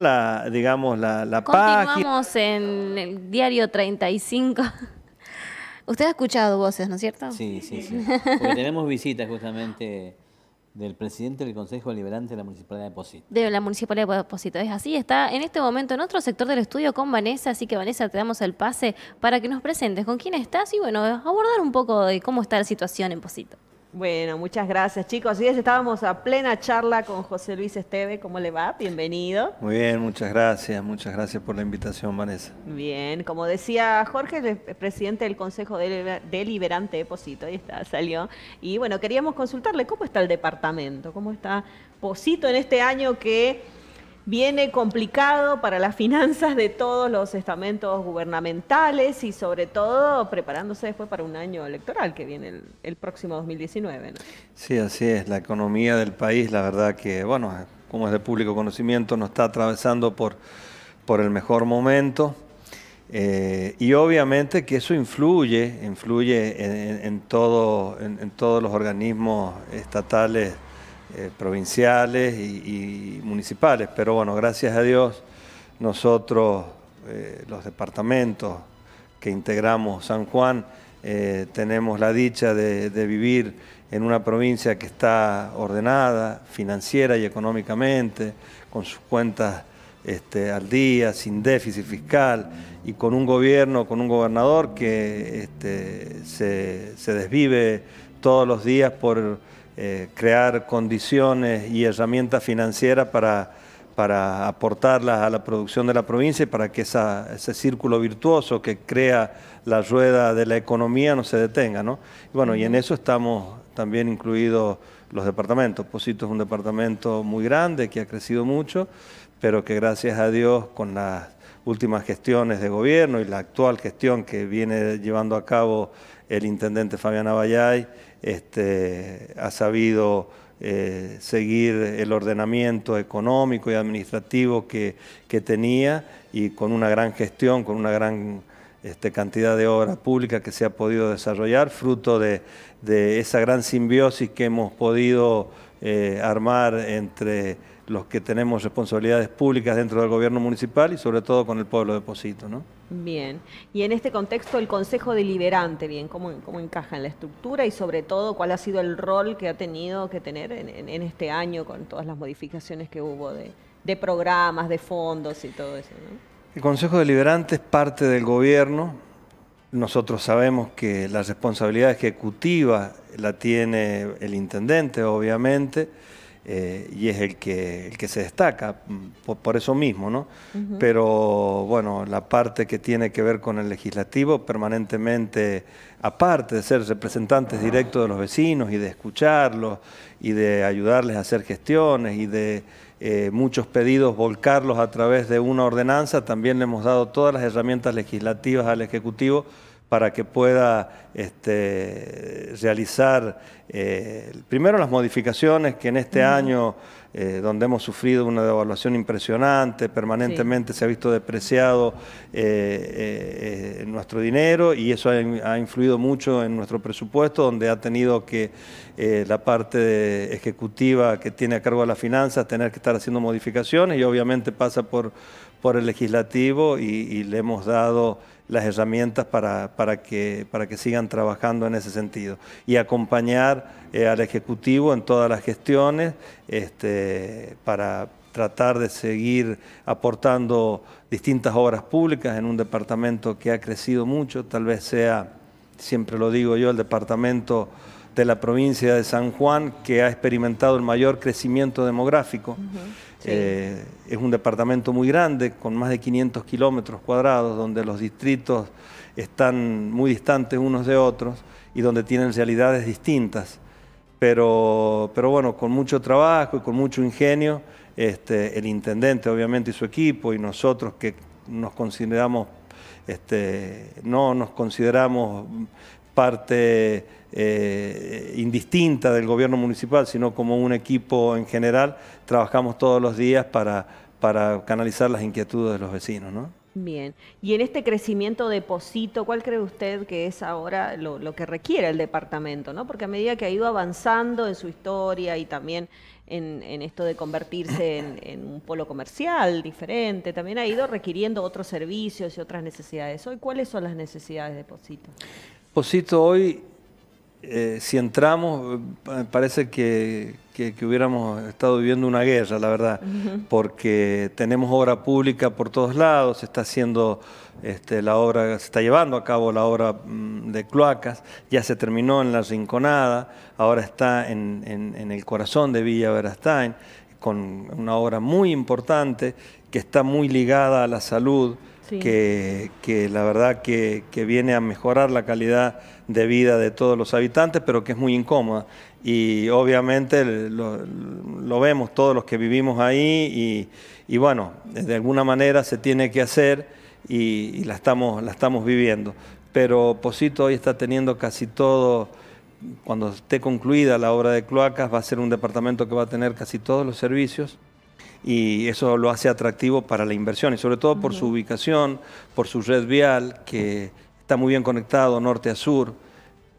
la, digamos, la, la Continuamos en el diario 35. Usted ha escuchado voces, ¿no es cierto? Sí, sí, sí. Porque tenemos visitas justamente del presidente del Consejo Liberante de la Municipalidad de Posito. De la Municipalidad de Posito, es así. Está en este momento en otro sector del estudio con Vanessa, así que Vanessa te damos el pase para que nos presentes con quién estás y bueno, abordar un poco de cómo está la situación en Posito. Bueno, muchas gracias chicos. Así es, estábamos a plena charla con José Luis Esteve. ¿Cómo le va? Bienvenido. Muy bien, muchas gracias. Muchas gracias por la invitación, Vanessa. Bien, como decía Jorge, el presidente del Consejo Deliberante de Posito, ahí está, salió. Y bueno, queríamos consultarle cómo está el departamento, cómo está Posito en este año que viene complicado para las finanzas de todos los estamentos gubernamentales y sobre todo preparándose después para un año electoral que viene el, próximo 2019. Sí, así es. La economía del país, la verdad que, bueno, como es de público conocimiento, no está atravesando por, por el mejor momento. Eh, y obviamente que eso influye, influye en, todo, en todos los organismos estatales eh, provinciales y, municipales, pero bueno, gracias a Dios nosotros, eh, los departamentos que integramos San Juan, eh, tenemos la dicha de, vivir en una provincia que está ordenada, financiera y económicamente, con sus cuentas este, al día, sin déficit fiscal y con un gobierno, con un gobernador que este, se desvive todos los días por eh, crear condiciones y herramientas financieras para, aportarlas a la producción de la provincia y para que ese círculo virtuoso que crea la rueda de la economía no se detenga. Y bueno, y en eso estamos también incluidos los departamentos. Posito es un departamento muy grande que ha crecido mucho, pero que gracias a Dios con las últimas gestiones de gobierno y la actual gestión que viene llevando a cabo el intendente Fabián Abayay este, ha sabido eh, seguir el ordenamiento económico y administrativo que, tenía y con una gran gestión, con una gran este, cantidad de obras públicas que se ha podido desarrollar, fruto de, esa gran simbiosis que hemos podido eh, armar entre los que tenemos responsabilidades públicas dentro del gobierno municipal y sobre todo con el pueblo de Posito. Bien, y en este contexto el Consejo Deliberante, bien, ¿cómo, ¿cómo, encaja en la estructura y sobre todo cuál ha sido el rol que ha tenido que tener en, este año con todas las modificaciones que hubo de, programas, de fondos y todo eso? El Consejo Deliberante es parte del gobierno. Nosotros sabemos que la responsabilidad ejecutiva la tiene el intendente, obviamente eh, y es el que, el que se destaca mm, por, eso mismo, ¿no? Pero bueno, la parte que tiene que ver con el legislativo permanentemente, aparte de ser representantes directos de los vecinos y de escucharlos y de ayudarles a hacer gestiones y de eh, muchos pedidos volcarlos a través de una ordenanza, también le hemos dado todas las herramientas legislativas al Ejecutivo para que pueda este, realizar eh, primero las modificaciones que en este año, eh, donde hemos sufrido una devaluación impresionante, permanentemente se ha visto depreciado eh, nuestro dinero y eso ha, influido mucho en nuestro presupuesto, donde ha tenido que la parte ejecutiva que tiene a cargo de las finanzas tener que estar haciendo modificaciones y obviamente pasa por, por el legislativo y le hemos dado las herramientas para, que, para que sigan trabajando en ese sentido y acompañar eh, al Ejecutivo en todas las gestiones este, para tratar de seguir aportando distintas obras públicas en un departamento que ha crecido mucho, tal vez sea, siempre lo digo yo, el departamento de la provincia de San Juan que ha experimentado el mayor crecimiento demográfico. Eh, es un departamento muy grande, con más de 500 kilómetros cuadrados, donde los distritos están muy distantes unos de otros y donde tienen realidades distintas. Pero, pero bueno, con mucho trabajo y con mucho ingenio, este, el intendente obviamente y su equipo y nosotros que nos consideramos, este, no nos consideramos parte eh, indistinta del gobierno municipal, sino como un equipo en general, trabajamos todos los días para, para canalizar las inquietudes de los vecinos. ¿no? Bien, y en este crecimiento de Posito, ¿cuál cree usted que es ahora lo, que requiere el departamento? ¿no? Porque a medida que ha ido avanzando en su historia y también en, esto de convertirse en, en, un polo comercial diferente, también ha ido requiriendo otros servicios y otras necesidades. Hoy, ¿cuáles son las necesidades de Posito? Posito hoy eh, si entramos, parece que, hubiéramos estado viviendo una guerra, la verdad, porque tenemos obra pública por todos lados, se está haciendo este, la obra, se está llevando a cabo la obra mm, de cloacas, ya se terminó en la Rinconada, ahora está en, en el corazón de Villa Verastain, con una obra muy importante que está muy ligada a la salud, que, la verdad que, viene a mejorar la calidad de vida de todos los habitantes, pero que es muy incómoda. Y obviamente lo, vemos todos los que vivimos ahí y, bueno, de alguna manera se tiene que hacer y, la, estamos, la estamos viviendo. Pero Posito hoy está teniendo casi todo cuando esté concluida la obra de cloacas, va a ser un departamento que va a tener casi todos los servicios y eso lo hace atractivo para la inversión y sobre todo por su ubicación, por su red vial, que está muy bien conectado norte a sur,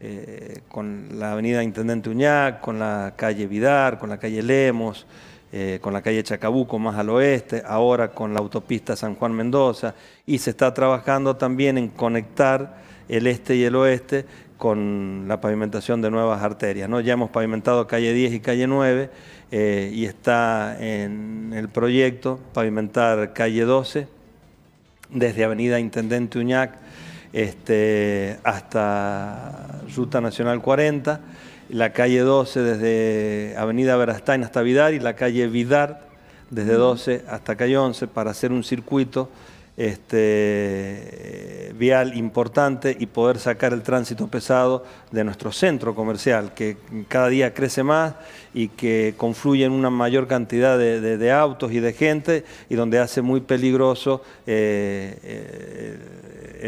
eh, con la avenida Intendente Uñac, con la calle Vidar, con la calle Lemos, eh, con la calle Chacabuco más al oeste, ahora con la autopista San Juan Mendoza y se está trabajando también en conectar el este y el oeste con la pavimentación de nuevas arterias. Ya hemos pavimentado calle 10 y calle 9 eh, y está en el proyecto pavimentar calle 12 desde Avenida Intendente Uñac este, hasta Ruta Nacional 40, la calle 12 desde Avenida Verastain hasta Vidar y la calle Vidar desde 12 hasta calle 11 para hacer un circuito este, vial importante y poder sacar el tránsito pesado de nuestro centro comercial, que cada día crece más y que confluye en una mayor cantidad de, autos y de gente y donde hace muy peligroso eh, eh,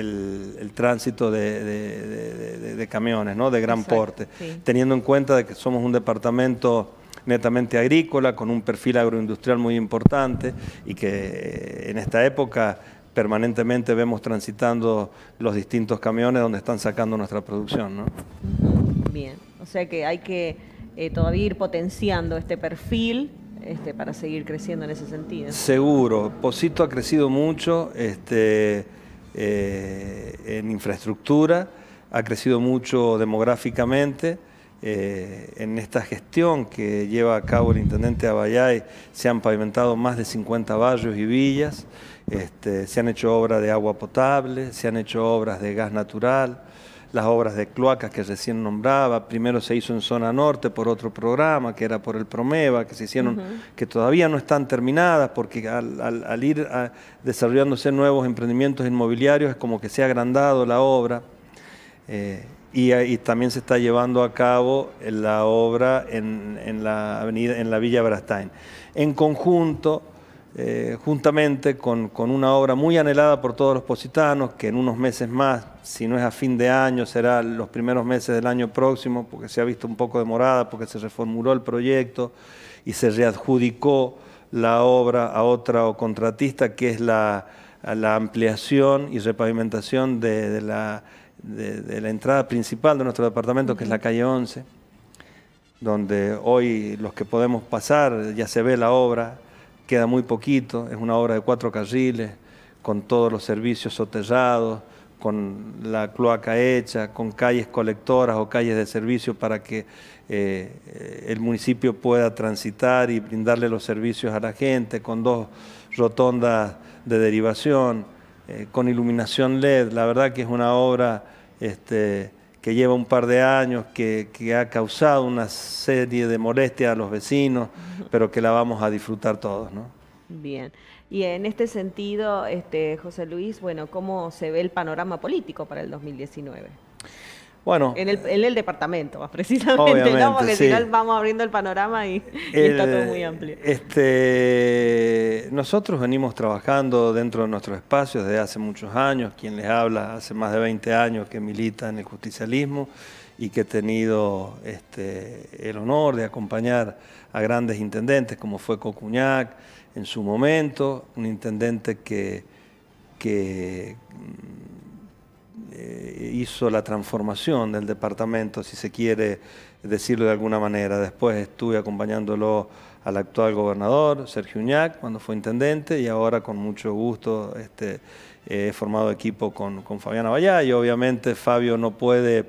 el, tránsito de, camiones, ¿no? de gran porte, teniendo en cuenta de que somos un departamento netamente agrícola, con un perfil agroindustrial muy importante y que eh, en esta época permanentemente vemos transitando los distintos camiones donde están sacando nuestra producción. Bien, o sea que hay que eh, todavía ir potenciando este perfil este, para seguir creciendo en ese sentido. Seguro, Posito ha crecido mucho este, eh, en infraestructura, ha crecido mucho demográficamente eh, en esta gestión que lleva a cabo el intendente Abayay se han pavimentado más de 50 barrios y villas, este, se han hecho obras de agua potable, se han hecho obras de gas natural, las obras de cloacas que recién nombraba, primero se hizo en zona norte por otro programa que era por el Promeva, que se hicieron, que todavía no están terminadas porque al, ir desarrollándose nuevos emprendimientos inmobiliarios es como que se ha agrandado la obra. Eh, eh, y, también se está llevando a cabo la obra en, la avenida, en la Villa Brastain. En conjunto, eh, juntamente con, una obra muy anhelada por todos los positanos, que en unos meses más, si no es a fin de año, será los primeros meses del año próximo, porque se ha visto un poco demorada, porque se reformuló el proyecto y se readjudicó la obra a otra o contratista, que es la, ampliación y repavimentación de la de, la entrada principal de nuestro departamento, que es la calle 11, donde hoy los que podemos pasar ya se ve la obra, queda muy poquito, es una obra de cuatro carriles, con todos los servicios soterrados, con la cloaca hecha, con calles colectoras o calles de servicio para que eh, el municipio pueda transitar y brindarle los servicios a la gente, con dos rotondas de derivación. Eh, con iluminación LED. La verdad que es una obra este, que lleva un par de años, que, ha causado una serie de molestias a los vecinos, pero que la vamos a disfrutar todos. ¿no? Bien. Y en este sentido, este, José Luis, bueno, ¿cómo se ve el panorama político para el 2019? Bueno, en el, departamento, precisamente, porque si no vamos abriendo el panorama y, está todo muy amplio. Este, nosotros venimos trabajando dentro de nuestros espacios desde hace muchos años. Quien les habla hace más de 20 años que milita en el justicialismo y que he tenido este, el honor de acompañar a grandes intendentes como fue Cocuñac en su momento, un intendente que eh, hizo la transformación del departamento, si se quiere decirlo de alguna manera. Después estuve acompañándolo al actual gobernador, Sergio Uñac, cuando fue intendente, y ahora con mucho gusto este, eh, he formado equipo con, Fabiana Vallá, y obviamente Fabio no puede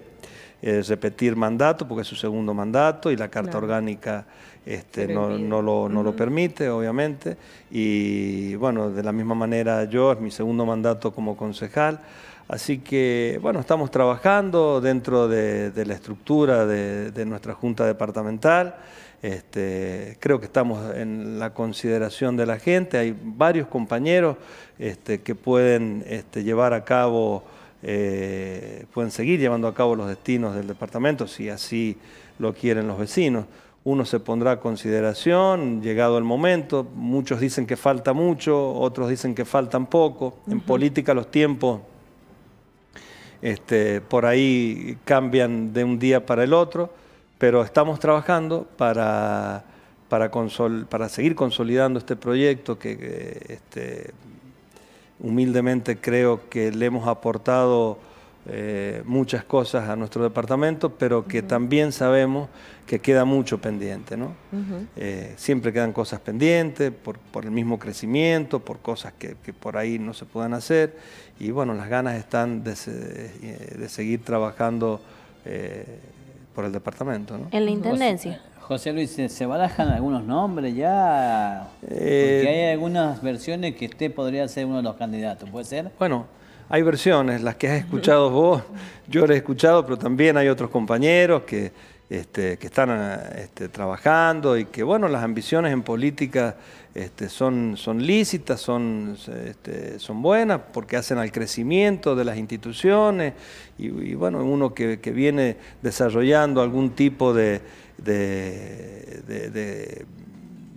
eh, repetir mandato porque es su segundo mandato y la carta orgánica este, no, lo, permite, obviamente. Y bueno, de la misma manera yo, es mi segundo mandato como concejal. Así que, bueno, estamos trabajando dentro de, la estructura de, nuestra Junta Departamental. Este, creo que estamos en la consideración de la gente. Hay varios compañeros este, que pueden llevar a cabo, eh, pueden seguir llevando a cabo los destinos del departamento, si así lo quieren los vecinos uno se pondrá a consideración, llegado el momento, muchos dicen que falta mucho, otros dicen que faltan poco, en política los tiempos este, por ahí cambian de un día para el otro, pero estamos trabajando para, para, para seguir consolidando este proyecto que este, humildemente creo que le hemos aportado eh, muchas cosas a nuestro departamento, pero que también sabemos que queda mucho pendiente. Eh, siempre quedan cosas pendientes por, el mismo crecimiento, por cosas que, por ahí no se puedan hacer. Y bueno, las ganas están de, eh, seguir trabajando por el departamento. En la Intendencia. José Luis, ¿se barajan algunos nombres ya? Porque hay algunas versiones que usted podría ser uno de los candidatos, ¿puede ser? Bueno, hay versiones, las que has escuchado vos, yo las he escuchado, pero también hay otros compañeros que, este, están este, trabajando y que, bueno, las ambiciones en política este, son, son lícitas, son, son buenas porque hacen al crecimiento de las instituciones y, bueno, uno que, viene desarrollando algún tipo de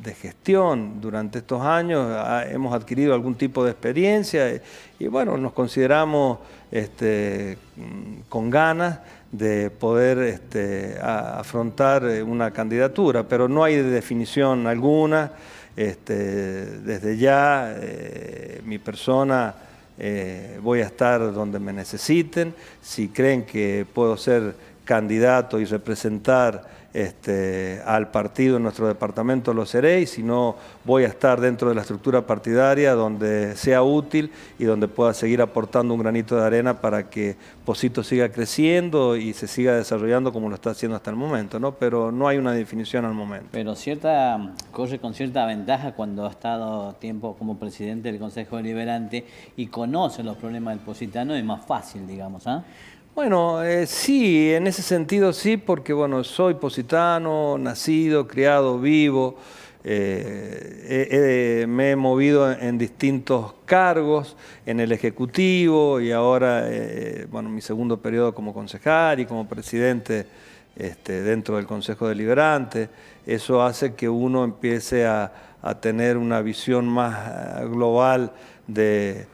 de gestión durante estos años, hemos adquirido algún tipo de experiencia y, bueno, nos consideramos este, mm, con ganas de poder este, afrontar eh, una candidatura, pero no hay definición alguna. Este, desde ya eh, mi persona eh, voy a estar donde me necesiten, si creen que puedo ser candidato y representar este, al partido en nuestro departamento lo seré y si no voy a estar dentro de la estructura partidaria donde sea útil y donde pueda seguir aportando un granito de arena para que Posito siga creciendo y se siga desarrollando como lo está haciendo hasta el momento, ¿no? Pero no hay una definición al momento. Pero cierta, corre con cierta ventaja cuando ha estado tiempo como presidente del Consejo Deliberante y conoce los problemas del Positano, es más fácil, digamos, ¿ah? Bueno, eh, sí, en ese sentido sí, porque bueno, soy positano, nacido, criado, vivo, eh, me he movido en distintos cargos, en el Ejecutivo y ahora, eh, bueno, mi segundo periodo como concejal y como presidente este, dentro del Consejo Deliberante. Eso hace que uno empiece a, tener una visión más global del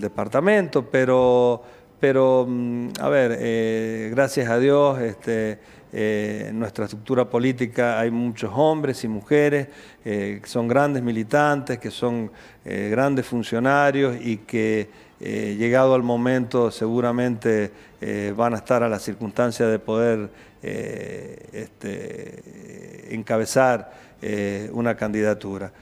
departamento, pero pero mm, a ver, eh, gracias a Dios, este, eh, en nuestra estructura política hay muchos hombres y mujeres eh, que son grandes militantes, que son grandes funcionarios y que llegado al momento seguramente van a estar a la circunstancia de poder este, encabezar una candidatura.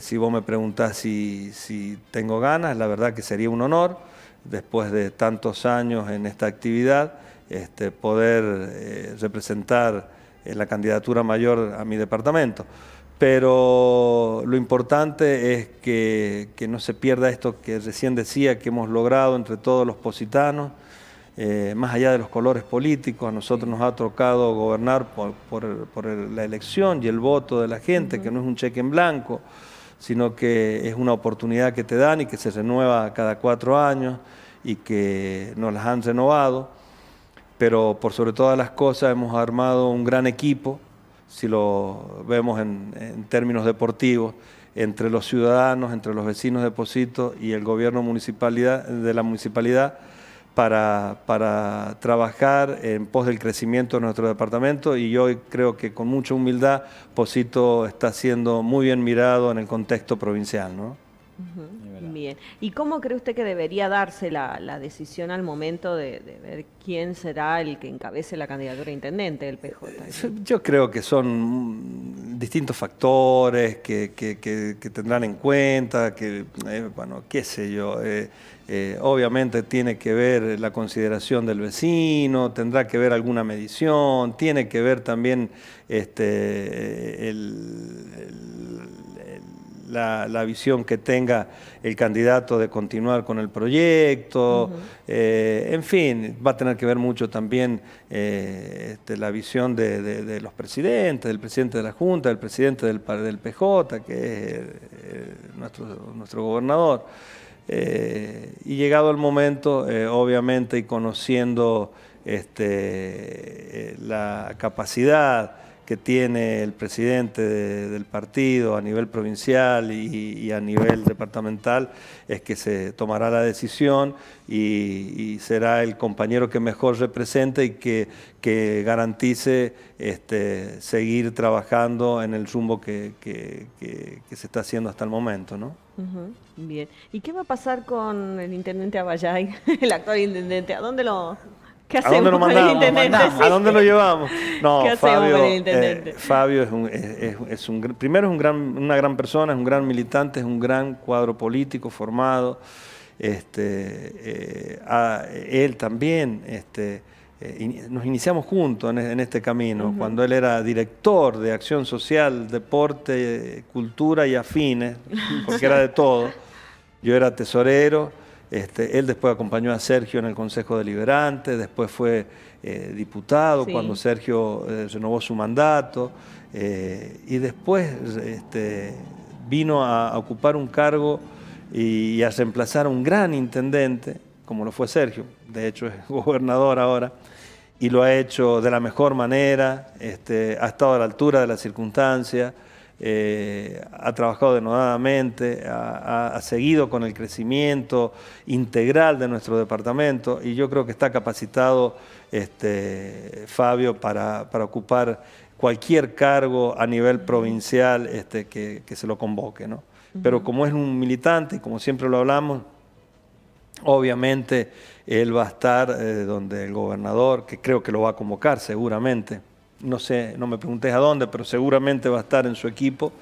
si vos me preguntás si tengo ganas, la verdad que sería un honor después de tantos años en esta actividad, este, poder eh, representar eh, la candidatura mayor a mi departamento. Pero lo importante es que, no se pierda esto que recién decía que hemos logrado entre todos los positanos, eh, más allá de los colores políticos, a nosotros nos ha tocado gobernar por, la elección y el voto de la gente, que no es un cheque en blanco sino que es una oportunidad que te dan y que se renueva cada cuatro años y que nos las han renovado. Pero por sobre todas las cosas hemos armado un gran equipo, si lo vemos en, términos deportivos, entre los ciudadanos, entre los vecinos de Posito y el gobierno municipalidad, de la municipalidad para, trabajar en pos del crecimiento de nuestro departamento y yo creo que con mucha humildad Posito está siendo muy bien mirado en el contexto provincial. Bien, ¿y cómo cree usted que debería darse la, decisión al momento de, ver quién será el que encabece la candidatura a intendente del PJ? Eh, yo creo que son distintos factores que, tendrán en cuenta, que, eh, bueno, qué sé yo. Eh, eh, obviamente tiene que ver la consideración del vecino, tendrá que ver alguna medición, tiene que ver también este, la, visión que tenga el candidato de continuar con el proyecto, eh, en fin, va a tener que ver mucho también eh, este, la visión de, los presidentes, del presidente de la Junta, del presidente del, PJ, que es nuestro gobernador. Eh, y llegado el momento, eh, obviamente, y conociendo este, eh, la capacidad, que tiene el presidente del partido a nivel provincial y, a nivel departamental es que se tomará la decisión y, será el compañero que mejor represente y que, garantice este, seguir trabajando en el rumbo que, se está haciendo hasta el momento. ¿no? Bien. ¿Y qué va a pasar con el intendente Abayay, el actual intendente? ¿A dónde lo, ¿A dónde lo mandamos? ¿A dónde lo llevamos? No, eh, Fabio, es un, primero es un gran, una gran persona, es un gran militante, es un gran cuadro político formado. Este, eh, ah, él también, este, eh, nos iniciamos juntos en, este camino, cuando él era director de Acción Social, Deporte, Cultura y Afines, porque era de todo. Yo era tesorero este, él después acompañó a Sergio en el Consejo Deliberante, después fue eh, diputado cuando Sergio eh, renovó su mandato eh, y después este, vino a, ocupar un cargo y, a reemplazar a un gran intendente, como lo fue Sergio, de hecho es gobernador ahora, y lo ha hecho de la mejor manera, este, ha estado a la altura de las circunstancias eh, ha trabajado denodadamente, ha, seguido con el crecimiento integral de nuestro departamento y yo creo que está capacitado este, Fabio para, ocupar cualquier cargo a nivel provincial este, que, se lo convoque. ¿no? Pero como es un militante, como siempre lo hablamos, obviamente él va a estar eh, donde el gobernador, que creo que lo va a convocar seguramente, no sé, no me preguntéis a dónde, pero seguramente va a estar en su equipo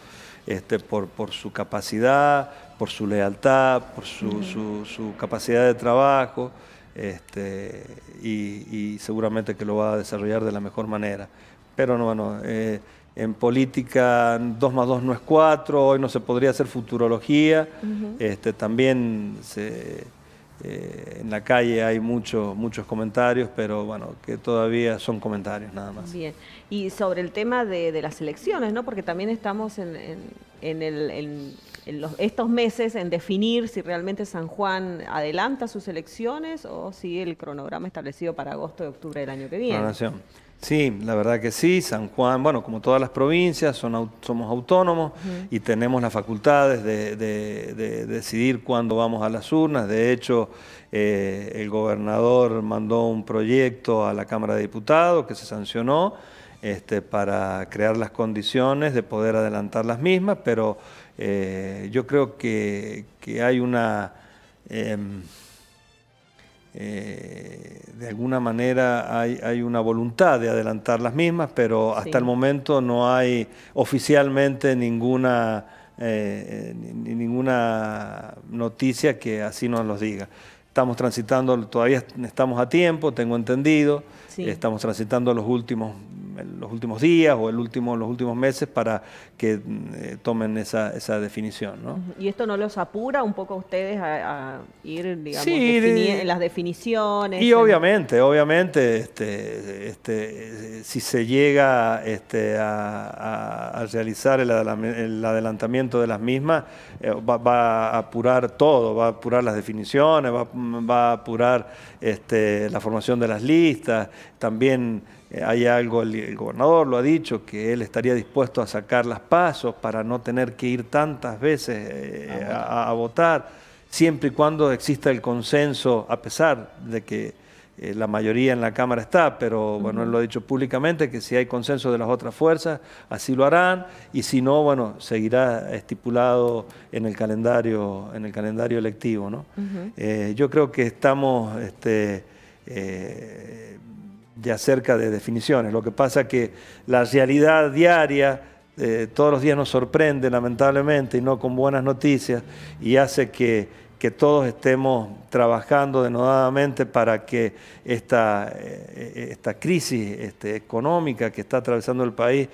este, por, por su capacidad, por su lealtad, por su, su, capacidad de trabajo este, y, seguramente que lo va a desarrollar de la mejor manera. Pero no, bueno, eh, en política 2 más 2 no es 4, hoy no se podría hacer futurología, este, también se eh, en la calle hay muchos, muchos comentarios, pero bueno, que todavía son comentarios nada más. Bien, y sobre el tema de, de las elecciones, ¿no? Porque también estamos en en, estos meses en definir si realmente San Juan adelanta sus elecciones o si el cronograma establecido para agosto y octubre del año que viene. Sí, la verdad que sí, San Juan, bueno, como todas las provincias, son, somos autónomos y tenemos las facultades de, decidir cuándo vamos a las urnas. De hecho, eh, el gobernador mandó un proyecto a la Cámara de Diputados que se sancionó este, para crear las condiciones de poder adelantar las mismas, pero eh, yo creo que, hay una, em, eh, de alguna manera hay, una voluntad de adelantar las mismas, pero hasta el momento no hay oficialmente ninguna, eh, ni, ninguna noticia que así nos los diga estamos transitando, todavía estamos a tiempo, tengo entendido, estamos transitando los últimos los últimos días o el último, los últimos meses para que eh, tomen esa, esa definición. ¿Y esto no los apura un poco a ustedes a, ir, digamos, en las definiciones? Y obviamente, obviamente, este, este, si se llega este, a, realizar el, adelantamiento de las mismas, eh, va, a apurar todo, va a apurar las definiciones, va, a apurar este, la formación de las listas, también eh, hay algo, el, gobernador lo ha dicho, que él estaría dispuesto a sacar las pasos para no tener que ir tantas veces eh, a, votar, siempre y cuando exista el consenso, a pesar de que eh, la mayoría en la Cámara está, pero bueno, él lo ha dicho públicamente, que si hay consenso de las otras fuerzas, así lo harán, y si no, bueno, seguirá estipulado en el calendario, en el calendario electivo. ¿no? yo creo que estamos... Este, de acerca de definiciones. Lo que pasa que la realidad diaria eh, todos los días nos sorprende, lamentablemente, y no con buenas noticias, y hace que, todos estemos trabajando denodadamente para que esta, eh, eh, esta crisis este, económica que está atravesando el país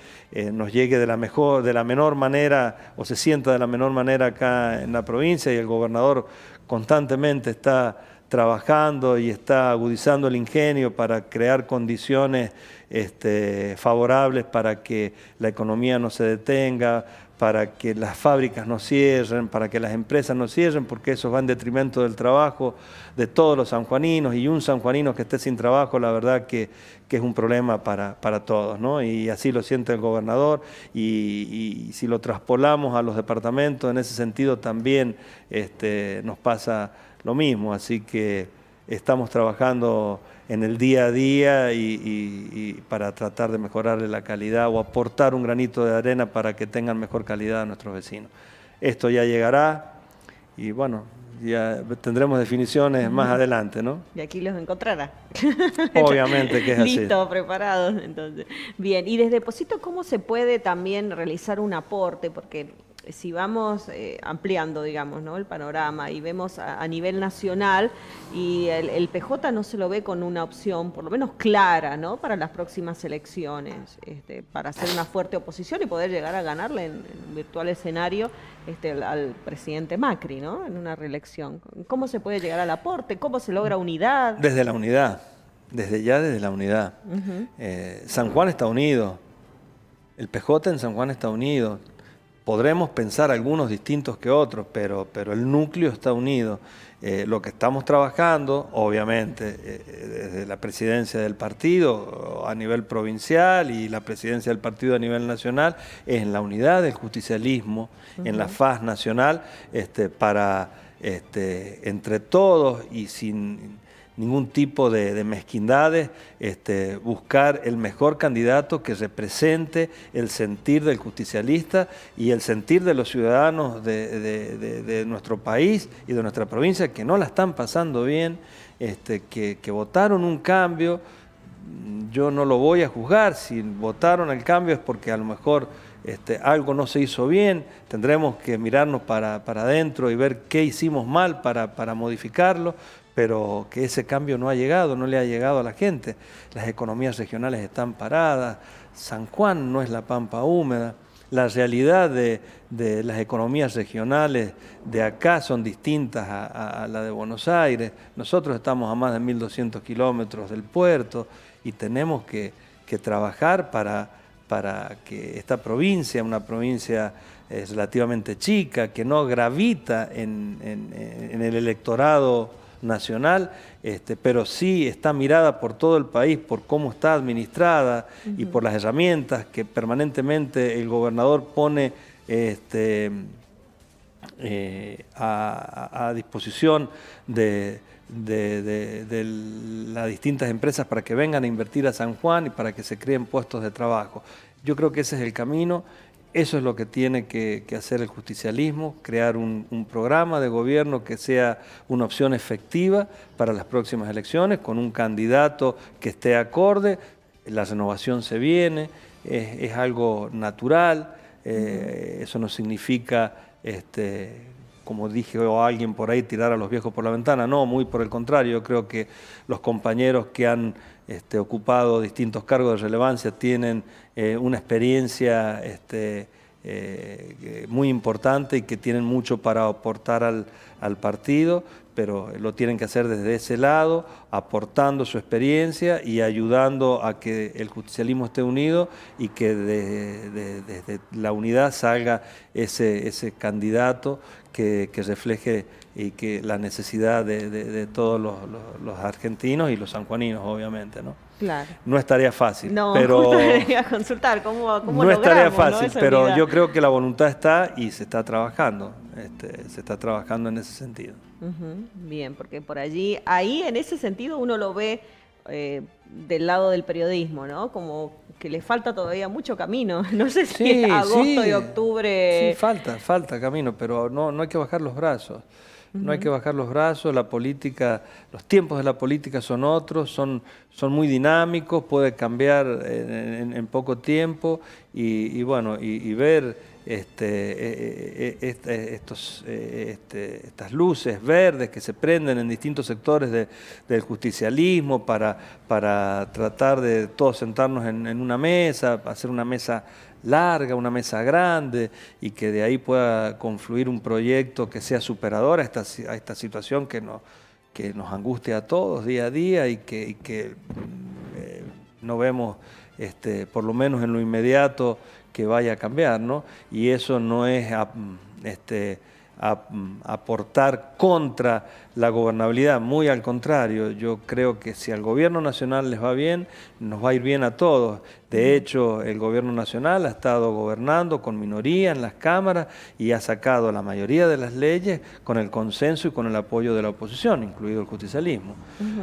nos llegue de la, mejor, de la menor manera o se sienta de la menor manera acá en la provincia y el gobernador constantemente está trabajando y está agudizando el ingenio para crear condiciones este, favorables para que la economía no se detenga, para que las fábricas no cierren, para que las empresas no cierren, porque eso va en detrimento del trabajo de todos los sanjuaninos y un sanjuanino que esté sin trabajo, la verdad que, que es un problema para, para todos, ¿no? Y así lo siente el gobernador y, si lo traspolamos a los departamentos, en ese sentido también este, nos pasa lo mismo. Así que estamos trabajando en el día a día y, para tratar de mejorarle la calidad o aportar un granito de arena para que tengan mejor calidad a nuestros vecinos. Esto ya llegará y bueno, ya tendremos definiciones más adelante, ¿no? Y aquí los encontrará. Obviamente que es así. Listo, preparados, entonces. Bien, y desde Posito, ¿cómo se puede también realizar un aporte? Porque eh, si vamos eh, ampliando, digamos, ¿no? el panorama y vemos a, nivel nacional y el, PJ no se lo ve con una opción, por lo menos clara, ¿no? para las próximas elecciones, este, para hacer una fuerte oposición y poder llegar a ganarle en, un virtual escenario este, al, presidente Macri, ¿no? en una reelección. ¿Cómo se puede llegar al aporte? ¿Cómo se logra unidad? Desde la unidad, desde ya desde la unidad. Eh, San Juan está unido. El PJ en San Juan está unido, Podremos pensar algunos distintos que otros, pero, pero el núcleo está unido. Eh, lo que estamos trabajando, obviamente, eh, eh, desde la presidencia del partido a nivel provincial y la presidencia del partido a nivel nacional, es en la unidad del justicialismo, en la faz nacional, este, para este, entre todos y sin ningún tipo de, mezquindades, este, buscar el mejor candidato que represente el sentir del justicialista y el sentir de los ciudadanos de, nuestro país y de nuestra provincia que no la están pasando bien, este, que, votaron un cambio. Yo no lo voy a juzgar, si votaron el cambio es porque a lo mejor este, algo no se hizo bien, tendremos que mirarnos para, adentro y ver qué hicimos mal para modificarlo, pero que ese cambio no ha llegado, no le ha llegado a la gente. Las economías regionales están paradas, San Juan no es la pampa húmeda, la realidad de, las economías regionales de acá son distintas a, la de Buenos Aires. Nosotros estamos a más de 1.200 kilómetros del puerto y tenemos que, trabajar para, para que esta provincia, una provincia relativamente chica, que no gravita en, en el electorado nacional, este, pero sí está mirada por todo el país, por cómo está administrada y por las herramientas que permanentemente el gobernador pone este, eh, a, disposición de, de, las distintas empresas para que vengan a invertir a San Juan y para que se creen puestos de trabajo. Yo creo que ese es el camino eso es lo que tiene que, hacer el justicialismo, crear un, programa de gobierno que sea una opción efectiva para las próximas elecciones, con un candidato que esté acorde, la renovación se viene, es, algo natural, eh, eso no significa, este, como dije alguien por ahí, tirar a los viejos por la ventana, no, muy por el contrario, yo creo que los compañeros que han este, ocupado distintos cargos de relevancia, tienen eh, una experiencia este, eh, muy importante y que tienen mucho para aportar al, partido, pero lo tienen que hacer desde ese lado, aportando su experiencia y ayudando a que el justicialismo esté unido y que desde la unidad salga ese, ese candidato que refleje y que la necesidad de, todos los, argentinos y los sanjuaninos, obviamente, ¿no? Claro. No estaría fácil. No, pero consultar No estaría fácil, pero yo creo que la voluntad está y se está trabajando. Este, se está trabajando en ese sentido. Bien, porque por allí, ahí en ese sentido uno lo ve eh, del lado del periodismo, ¿no? Como que le falta todavía mucho camino. No sé si agosto y octubre. Sí, falta, falta camino, pero no, no hay que bajar los brazos. No hay que bajar los brazos, la política, los tiempos de la política son otros, son, son muy dinámicos, puede cambiar en, poco tiempo y, bueno, y, ver este, e, e, e, estos, este, estas luces verdes que se prenden en distintos sectores del justicialismo para, para tratar de todos sentarnos en una mesa, hacer una mesa larga, una mesa grande y que de ahí pueda confluir un proyecto que sea superador a esta, situación que, no, que nos angustia a todos día a día y que, mm, eh, no vemos, este, por lo menos en lo inmediato, que vaya a cambiar, ¿no? Y eso no es... Ah, mm, este, a aportar contra la gobernabilidad, muy al contrario, yo creo que si al gobierno nacional les va bien, nos va a ir bien a todos. De hecho, el gobierno nacional ha estado gobernando con minoría en las cámaras y ha sacado la mayoría de las leyes con el consenso y con el apoyo de la oposición, incluido el justicialismo.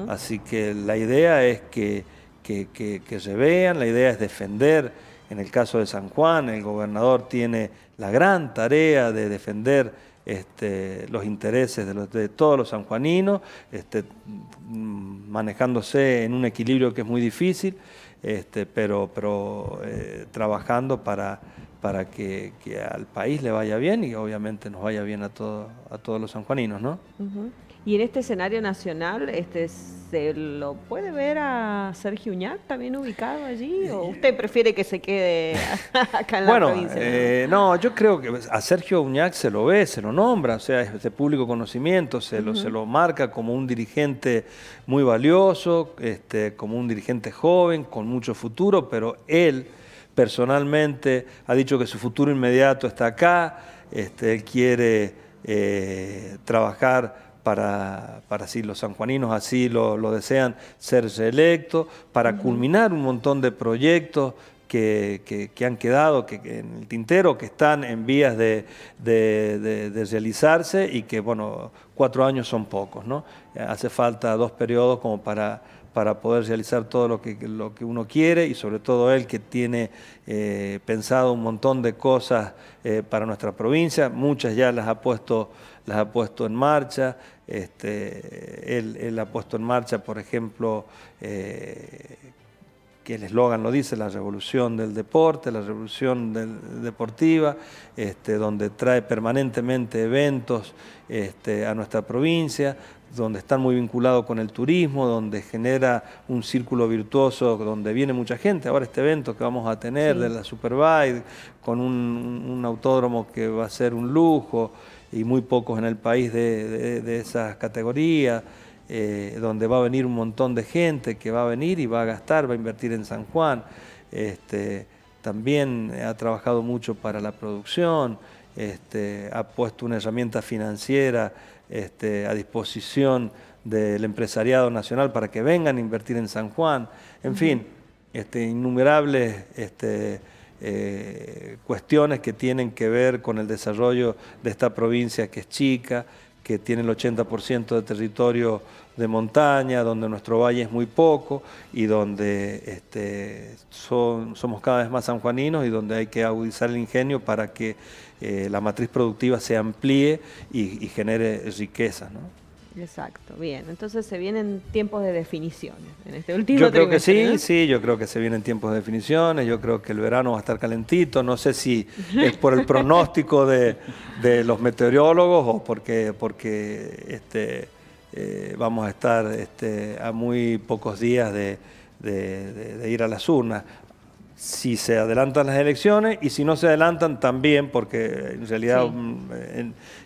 Así que la idea es que, que se vean, la idea es defender en el caso de San Juan, el gobernador tiene la gran tarea de defender este, los intereses de, de, todos los sanjuaninos, este, manejándose en un equilibrio que es muy difícil, este, pero, pero eh, trabajando para, para que, al país le vaya bien y obviamente nos vaya bien a, todo, a todos los sanjuaninos, ¿no? Y en este escenario nacional, este, ¿se lo puede ver a Sergio Uñac también ubicado allí? ¿O eh, usted prefiere que se quede acá en la bueno, provincia? Bueno, eh, no, yo creo que a Sergio Uñac se lo ve, se lo nombra, o sea, es de público conocimiento, se, lo, se lo marca como un dirigente muy valioso, este, como un dirigente joven, con mucho futuro, pero él personalmente ha dicho que su futuro inmediato está acá, este, él quiere eh, trabajar para, para si los sanjuaninos así lo, desean, ser reelectos, para culminar un montón de proyectos que, han quedado que, en el tintero, que están en vías de, realizarse y que, bueno, cuatro años son pocos, ¿no? Hace falta dos periodos como para, para poder realizar todo lo que, lo que uno quiere y sobre todo él que tiene eh, pensado un montón de cosas eh, para nuestra provincia, muchas ya las ha puesto las ha puesto en marcha. Este, él, ha puesto en marcha, por ejemplo, eh, que el eslogan lo dice, la revolución del deporte, la revolución deportiva, este, donde trae permanentemente eventos este, a nuestra provincia, donde están muy vinculados con el turismo, donde genera un círculo virtuoso, donde viene mucha gente. Ahora este evento que vamos a tener de la Superbike, con un autódromo que va a ser un lujo y muy pocos en el país de, de, de esas categorías, eh, donde va a venir un montón de gente que va a venir y va a gastar, va a invertir en San Juan. Este, también ha trabajado mucho para la producción, este, ha puesto una herramienta financiera este, a disposición del empresariado nacional para que vengan a invertir en San Juan. En fin, este, innumerables este, eh, cuestiones que tienen que ver con el desarrollo de esta provincia que es chica, que tiene el 80% de territorio de montaña, donde nuestro valle es muy poco y donde este, somos cada vez más sanjuaninos y donde hay que agudizar el ingenio para que eh, la matriz productiva se amplíe y, genere riqueza, ¿no? Exacto, bien. Entonces se vienen tiempos de definiciones en este último Yo creo que sí, sí, yo creo que se vienen tiempos de definiciones, yo creo que el verano va a estar calentito, no sé si es por el pronóstico de, los meteorólogos o porque, porque este, eh, vamos a estar este, a muy pocos días de, ir a las urnas si se adelantan las elecciones y si no se adelantan también, porque en realidad mm,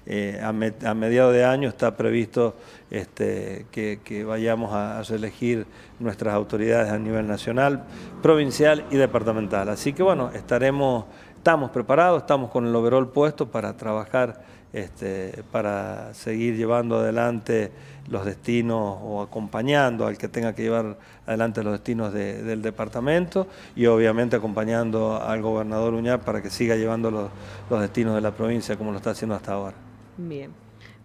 eh, a, mediados de año está previsto este, que, vayamos a, elegir nuestras autoridades a nivel nacional, provincial y departamental. Así que bueno, estaremos, estamos preparados, estamos con el overall puesto para trabajar este, para seguir llevando adelante los destinos o acompañando al que tenga que llevar adelante los destinos del departamento y obviamente acompañando al gobernador Uñá para que siga llevando los, destinos de la provincia como lo está haciendo hasta ahora. Bien.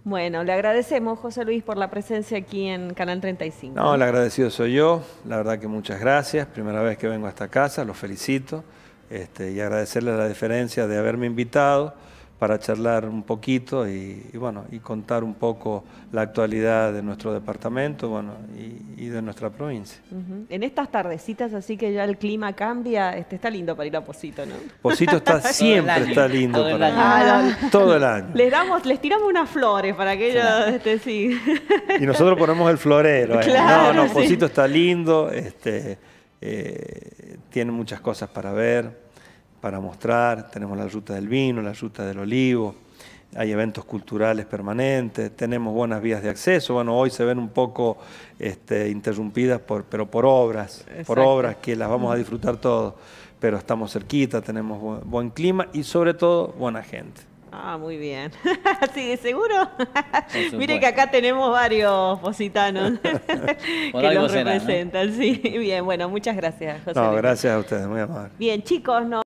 Bueno, le agradecemos, José Luis, por la presencia aquí en Canal 35. No, el agradecido soy yo. La verdad que muchas gracias. Primera vez que vengo a esta casa, los felicito. Este, y agradecerle la diferencia de haberme invitado para charlar un poquito y, bueno, y contar un poco la actualidad de nuestro departamento bueno, y, de nuestra provincia. En estas tardecitas así que ya el clima cambia, este está lindo para ir a Posito, ¿no? Posito está siempre está lindo todo para el año. Ah, todo el año. Les damos, les tiramos unas flores para que ellos este, Y nosotros ponemos el florero. ¿eh? no, no, Posito está lindo, este, eh, tiene muchas cosas para ver para mostrar, tenemos la ruta del vino, la ruta del olivo, hay eventos culturales permanentes, tenemos buenas vías de acceso, bueno, hoy se ven un poco este, interrumpidas, por, pero por obras, por obras que las vamos a disfrutar todos, pero estamos cerquita, tenemos buen, clima y sobre todo buena gente. Ah, muy bien. ¿Sí, seguro? Mire que acá tenemos varios positanos que nos representan. Sí, bien, bueno, muchas gracias, José. No, gracias a ustedes, muy amable. Bien, chicos, no.